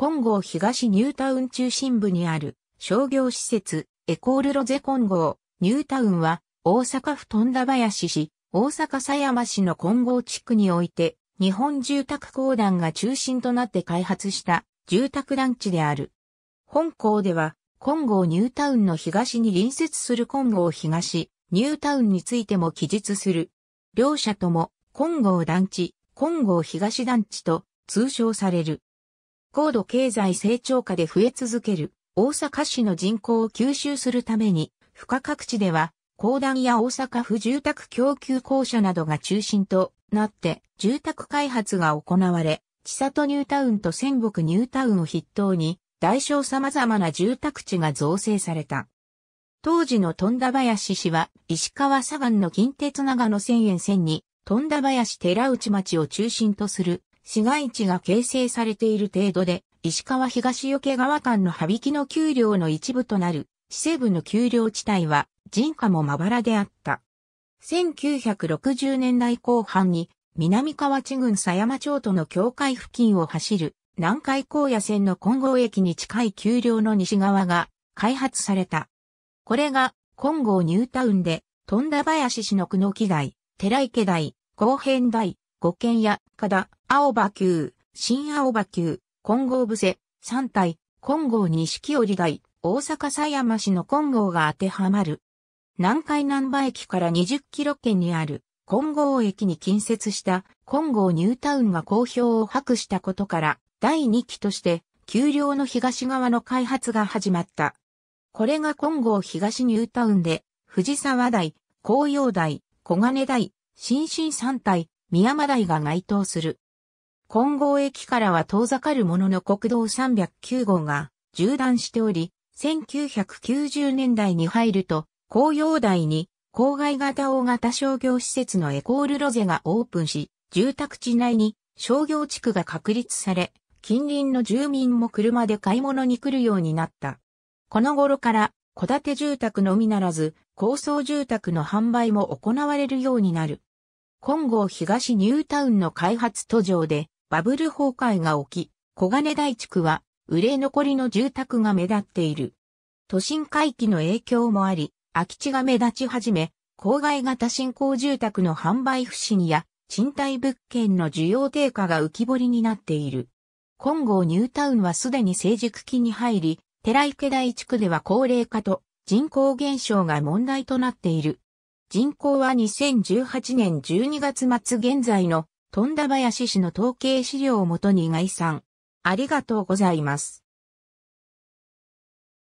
金剛東ニュータウン中心部にある商業施設エコールロゼ金剛ニュータウンは大阪府富田林市大阪狭山市の金剛地区において日本住宅公団が中心となって開発した住宅団地である。本校では金剛ニュータウンの東に隣接する金剛東ニュータウンについても記述する。両者とも金剛団地、金剛東団地と通称される。高度経済成長下で増え続ける大阪市の人口を吸収するために、不可各地では、公団や大阪府住宅供給公社などが中心となって、住宅開発が行われ、千里ニュータウンと仙北ニュータウンを筆頭に、大小様々な住宅地が造成された。当時の富田林市は、石川左岸の近鉄長野線沿線に、富田林寺内町を中心とする市街地が形成されている程度で、石川東よけ川間の羽きの丘陵の一部となる、市西部の丘陵地帯は人家もまばらであった。1960年代後半に、南河内郡狭山町との境界付近を走る南海高野線の金剛駅に近い丘陵の西側が開発された。これが金剛ニュータウンで、富田林市の久野木台、寺池台、後編台、五軒やカダ、青葉級、新青葉級、金剛伏せ、三体、金剛錦織台、大阪狭山市の金剛が当てはまる。南海南波駅から20キロ圏にある金剛駅に近接した金剛ニュータウンが好評を博したことから第2期として丘陵の東側の開発が始まった。これが金剛東ニュータウンで藤沢台、紅葉台、小金台、新進三台、宮間台が該当する。金剛駅からは遠ざかるものの国道309号が縦断しており、1990年代に入ると、紅葉台に郊外型大型商業施設のエコールロゼがオープンし、住宅地内に商業地区が確立され、近隣の住民も車で買い物に来るようになった。この頃から、戸建て住宅のみならず、高層住宅の販売も行われるようになる。金剛東ニュータウンの開発途上でバブル崩壊が起き、小金台地区は売れ残りの住宅が目立っている。都心回帰の影響もあり、空き地が目立ち始め、郊外型新興住宅の販売不振や賃貸物件の需要低下が浮き彫りになっている。金剛ニュータウンはすでに成熟期に入り、寺池台地区では高齢化と人口減少が問題となっている。人口は2018年12月末現在の富田林市の統計資料をもとに概算。ありがとうございます。